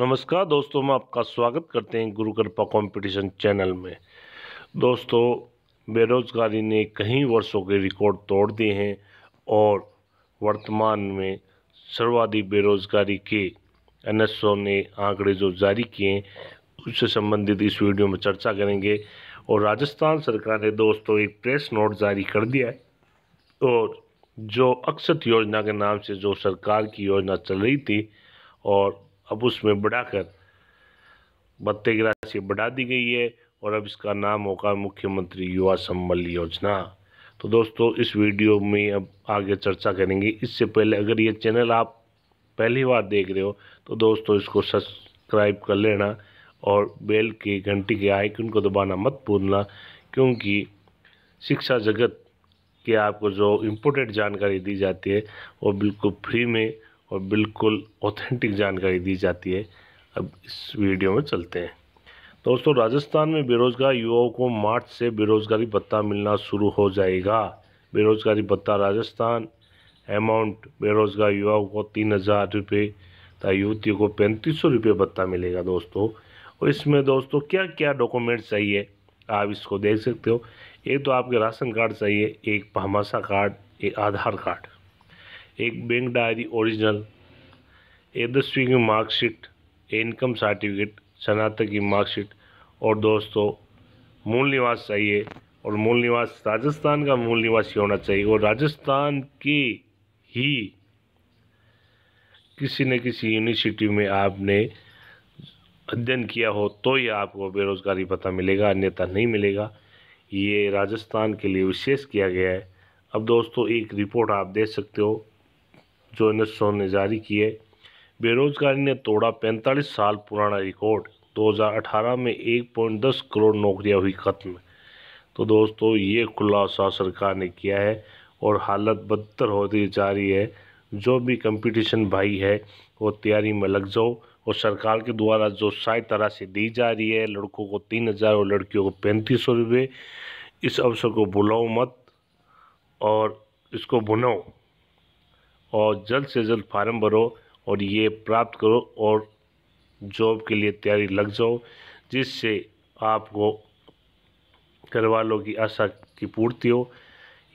नमस्कार दोस्तों मैं आपका स्वागत करते हैं गुरु कृपा कॉम्पिटिशन चैनल में दोस्तों बेरोज़गारी ने कई वर्षों के रिकॉर्ड तोड़ दिए हैं और वर्तमान में सर्वाधिक बेरोज़गारी के एन ने आंकड़े जो जारी किए हैं उससे संबंधित इस वीडियो में चर्चा करेंगे और राजस्थान सरकार ने दोस्तों एक प्रेस नोट जारी कर दिया है और जो अक्षत योजना के नाम से जो सरकार की योजना चल रही थी और अब उसमें बढ़ाकर बत्ते की राशि बढ़ा दी गई है और अब इसका नाम होगा मुख्यमंत्री युवा संबल योजना तो दोस्तों इस वीडियो में अब आगे चर्चा करेंगे इससे पहले अगर ये चैनल आप पहली बार देख रहे हो तो दोस्तों इसको सब्सक्राइब कर लेना और बेल के घंटी के आइकन को दबाना मत भूलना क्योंकि शिक्षा जगत के आपको जो इम्पोर्टेंट जानकारी दी जाती है वो बिल्कुल फ्री में और बिल्कुल ऑथेंटिक जानकारी दी जाती है अब इस वीडियो में चलते हैं दोस्तों राजस्थान में बेरोजगार युवाओं को मार्च से बेरोजगारी भत्ता मिलना शुरू हो जाएगा बेरोजगारी भत्ता राजस्थान अमाउंट बेरोजगार युवाओं को तीन हज़ार रुपये तथा युवतियों को पैंतीस सौ रुपये भत्ता मिलेगा दोस्तों और इसमें दोस्तों क्या क्या डॉक्यूमेंट चाहिए आप इसको देख सकते हो एक तो आपके राशन कार्ड चाहिए एक भामाशा कार्ड एक आधार कार्ड एक बैंक डायरी ओरिजिनल एक दसवीं की मार्कशीट इनकम सर्टिफिकेट स्नातक की मार्कशीट और दोस्तों मूल निवास चाहिए और मूल निवास राजस्थान का मूल निवासी होना चाहिए और राजस्थान के ही किसी न किसी यूनिवर्सिटी में आपने अध्ययन किया हो तो ही आपको बेरोज़गारी पता मिलेगा अन्यथा नहीं मिलेगा ये राजस्थान के लिए विशेष किया गया है अब दोस्तों एक रिपोर्ट आप देख सकते हो जो एन ने जारी किए बेरोजगारी ने तोड़ा 45 साल पुराना रिकॉर्ड 2018 में 1.10 करोड़ नौकरियां हुई खत्म तो दोस्तों ये खुलासा सरकार ने किया है और हालत बदतर होती जा रही है जो भी कंपटीशन भाई है वो तैयारी में लग जाओ और सरकार के द्वारा जो तरह से दी जा रही है लड़कों को तीन हज़ार और लड़कियों को पैंतीस सौ रुपये इस अवसर को बुलाओ मत और इसको बुनाओ और जल्द से जल्द फार्म भरो और ये प्राप्त करो और जॉब के लिए तैयारी लग जाओ जिससे आपको घर वालों की आशा की पूर्ति हो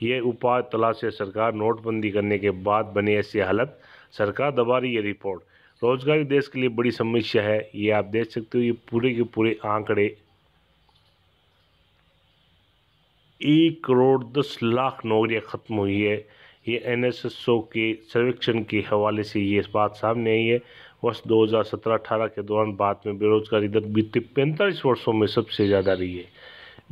ये उपाय तलाश सरकार नोटबंदी करने के बाद बने ऐसी हालत सरकार दबा रही है रिपोर्ट रोजगारी देश के लिए बड़ी समस्या है ये आप देख सकते हो ये पूरे के पूरे आंकड़े एक करोड़ दस लाख नौकरियां खत्म हुई है ये एन एस एस ओ के सर्वेक्षण के हवाले से ये बात सामने आई है वर्ष 2017-18 के दौरान भारत में बेरोजगारी दर बीते पैंतालीस वर्षों में सबसे ज़्यादा रही है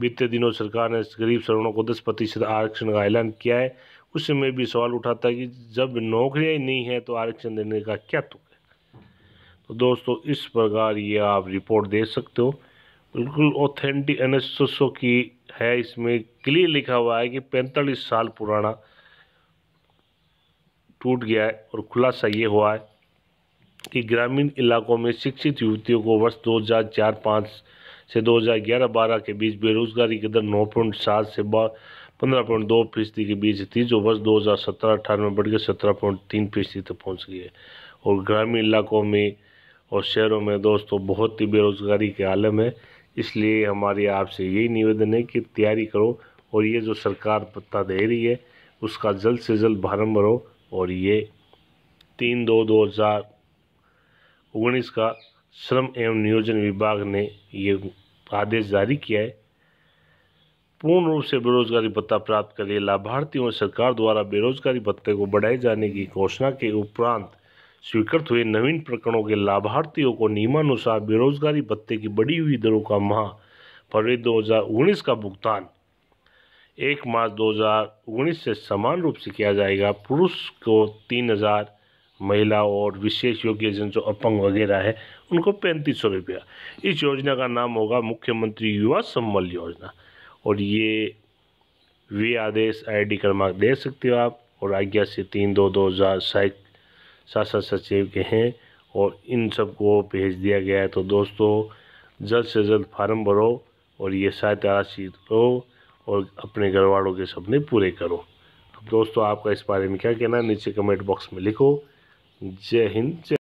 बीते दिनों सरकार ने गरीब शरणों को 10 प्रतिशत आरक्षण का ऐलान किया है उस समय भी सवाल उठाता है कि जब नौकरियाँ ही नहीं हैं तो आरक्षण देने का क्या तुक है तो दोस्तों इस प्रकार ये आप रिपोर्ट दे सकते हो बिल्कुल ऑथेंटिक एन की है इसमें क्लियर लिखा हुआ है कि पैंतालीस साल पुराना टूट गया है और खुलासा ये हुआ है कि ग्रामीण इलाकों में शिक्षित युवतियों को वर्ष 2004-5 से 2011-12 के बीच बेरोजगारी की दर 9.7 से पंद्रह पॉइंट दो फीसदी के बीच थी जो वर्ष 2017-18 में बढ़कर सत्रह पॉइंट तीन फीसदी तक पहुँच गई है और ग्रामीण इलाकों में और शहरों में दोस्तों बहुत ही बेरोज़गारी के आलम है इसलिए हमारे आपसे यही निवेदन है कि तैयारी करो और ये जो सरकार पत्ता दे रही है उसका जल्द से जल्द भारम भरो और ये तीन दो दो हज़ार उन्नीस का श्रम एवं नियोजन विभाग ने ये आदेश जारी किया है पूर्ण रूप से बेरोजगारी भत्ता प्राप्त कर लिए लाभार्थियों और सरकार द्वारा बेरोजगारी भत्ते को बढ़ाए जाने की घोषणा के उपरांत स्वीकृत हुए नवीन प्रकरणों के लाभार्थियों को नियमानुसार बेरोजगारी भत्ते की बढ़ी हुई दरों का माह फरवरी 2019 का भुगतान एक मार्च 2019 से समान रूप से किया जाएगा पुरुष को तीन हज़ार महिला और विशेष योग्य जन जो अपंग वगैरह है उनको पैंतीस सौ रुपया इस योजना का नाम होगा मुख्यमंत्री युवा सम्बल योजना और ये वे आदेश आई डी क्रमांक दे सकते हो आप और आज्ञा से तीन दो दो हज़ार सहायक शासन सचिव के हैं और इन सबको भेज दिया गया है तो दोस्तों जल्द से जल्द फार्म भरो और ये सहायता राशि दो और अपने घर वालों के सपने पूरे करो अब तो दोस्तों आपका इस बारे में क्या कहना है नीचे कमेंट बॉक्स में लिखो जय हिंद जय